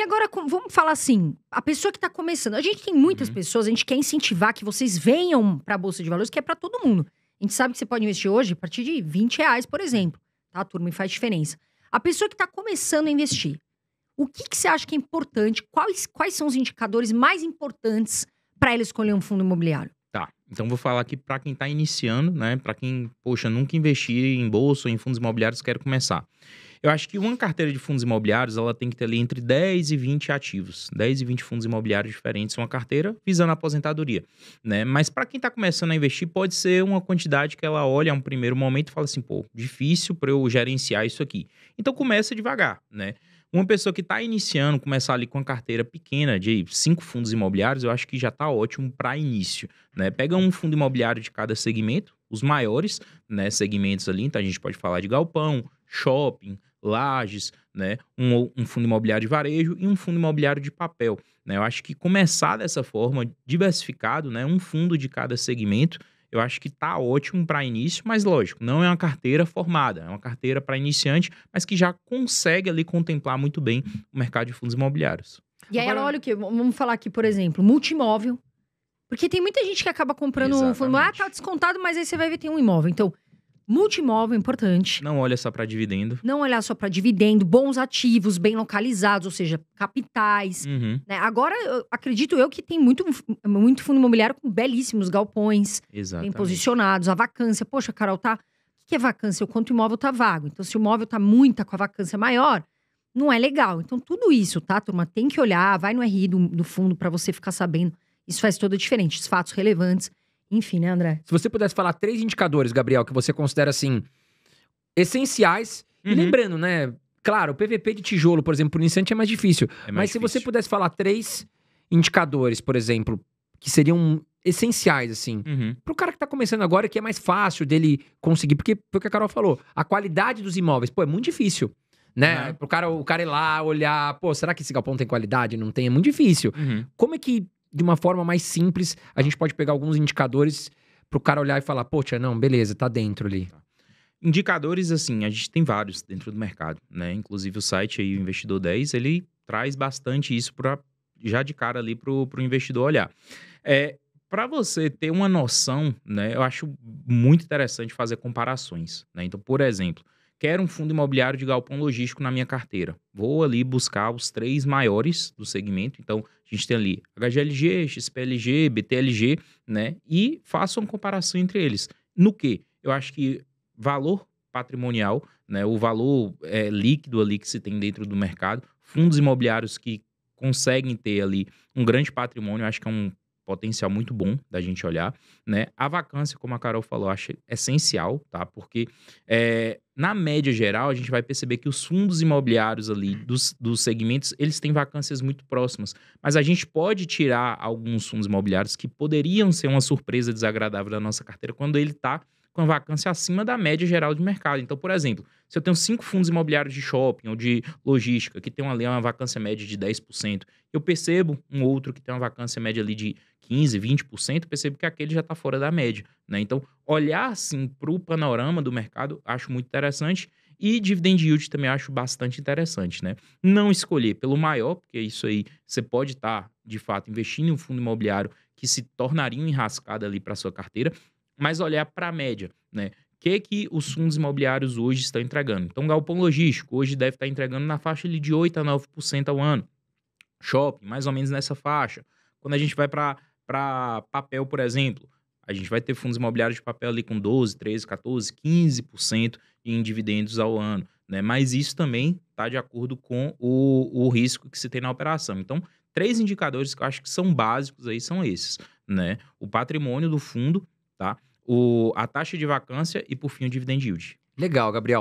E agora, com, vamos falar assim: a pessoa que está começando. A gente tem muitas uhum. pessoas, a gente quer incentivar que vocês venham para a Bolsa de Valores, que é para todo mundo. A gente sabe que você pode investir hoje a partir de 20 reais, por exemplo. Tá, turma? E faz diferença. A pessoa que está começando a investir, o que, que você acha que é importante? Quais, quais são os indicadores mais importantes para ela escolher um fundo imobiliário? Tá. Então vou falar aqui para quem está iniciando, né? Para quem, poxa, nunca investi em bolsa ou em fundos imobiliários, quero começar. Eu acho que uma carteira de fundos imobiliários, ela tem que ter ali entre 10 e 20 ativos, 10 e 20 fundos imobiliários diferentes, uma carteira visando a aposentadoria, né? Mas para quem está começando a investir, pode ser uma quantidade que ela olha a um primeiro momento e fala assim, pô, difícil para eu gerenciar isso aqui. Então começa devagar, né? Uma pessoa que está iniciando, começar ali com uma carteira pequena de cinco fundos imobiliários, eu acho que já está ótimo para início. Né? Pega um fundo imobiliário de cada segmento, os maiores né, segmentos ali, então a gente pode falar de galpão, shopping, lajes, né? Um, um, fundo imobiliário de varejo e um fundo imobiliário de papel. Né? Eu acho que começar dessa forma, diversificado, né? um fundo de cada segmento, eu acho que está ótimo para início, mas lógico, não é uma carteira formada, é uma carteira para iniciante, mas que já consegue ali contemplar muito bem o mercado de fundos imobiliários. E aí Agora... ela olha o que, Vamos falar aqui, por exemplo, multimóvel. Porque tem muita gente que acaba comprando Exatamente. um fundo, ah, tá descontado, mas aí você vai ver tem um imóvel. Então, Multimóvel importante. Não olha só para dividendo. Não olhar só para dividendo, bons ativos, bem localizados, ou seja, capitais. Uhum. Né? Agora, eu acredito eu que tem muito, muito fundo imobiliário com belíssimos galpões, Exatamente. bem posicionados, a vacância. Poxa, Carol, tá. O que é vacância? O quanto imóvel tá vago. Então, se o imóvel tá muita com a vacância maior, não é legal. Então, tudo isso, tá, turma? Tem que olhar, vai no RI do, do fundo para você ficar sabendo. Isso faz toda diferente Os fatos relevantes enfim, né, André? Se você pudesse falar três indicadores, Gabriel, que você considera assim essenciais. Uhum. E lembrando, né? Claro, o PVP de tijolo, por exemplo, por iniciante é mais difícil. É mais mas difícil. se você pudesse falar três indicadores, por exemplo, que seriam essenciais, assim, uhum. pro cara que tá começando agora, que é mais fácil dele conseguir. Porque foi o que a Carol falou. A qualidade dos imóveis, pô, é muito difícil né? Uhum. Pro cara, o cara ir lá, olhar, pô, será que esse galpão tem qualidade? Não tem? É muito difícil. Uhum. Como é que de uma forma mais simples, a gente pode pegar alguns indicadores para o cara olhar e falar, poxa, não, beleza, tá dentro ali. Tá. Indicadores, assim, a gente tem vários dentro do mercado, né? Inclusive o site aí, o Investidor 10, ele traz bastante isso para já de cara ali para o investidor olhar. É, para você ter uma noção, né, eu acho muito interessante fazer comparações. Né? Então, por exemplo, quero um fundo imobiliário de galpão logístico na minha carteira. Vou ali buscar os três maiores do segmento. Então, a gente tem ali HGLG, XPLG, BTLG, né? E faço uma comparação entre eles. No que? Eu acho que valor patrimonial, né? O valor é, líquido ali que se tem dentro do mercado, fundos imobiliários que conseguem ter ali um grande patrimônio, acho que é um potencial muito bom da gente olhar, né? A vacância, como a Carol falou, acho essencial, tá? Porque é, na média geral, a gente vai perceber que os fundos imobiliários ali dos, dos segmentos, eles têm vacâncias muito próximas. Mas a gente pode tirar alguns fundos imobiliários que poderiam ser uma surpresa desagradável da nossa carteira quando ele está com vacância acima da média geral de mercado. Então, por exemplo, se eu tenho cinco fundos imobiliários de shopping ou de logística que tem ali uma vacância média de 10%, eu percebo um outro que tem uma vacância média ali de 15%, 20%, percebo que aquele já está fora da média. Né? Então, olhar assim para o panorama do mercado, acho muito interessante. E dividend yield também acho bastante interessante, né? Não escolher pelo maior, porque isso aí você pode estar, tá, de fato, investindo em um fundo imobiliário que se tornaria enrascada ali para sua carteira, mas olhar é para a média, né? O que, que os fundos imobiliários hoje estão entregando? Então, galpão logístico hoje deve estar tá entregando na faixa de 8% a 9% ao ano. Shopping, mais ou menos nessa faixa. Quando a gente vai para papel, por exemplo, a gente vai ter fundos imobiliários de papel ali com 12, 13, 14, 15% em dividendos ao ano. Né? Mas isso também está de acordo com o, o risco que se tem na operação. Então, três indicadores que eu acho que são básicos aí são esses. Né? O patrimônio do fundo, tá? o, a taxa de vacância e, por fim, o dividend yield. Legal, Gabriel.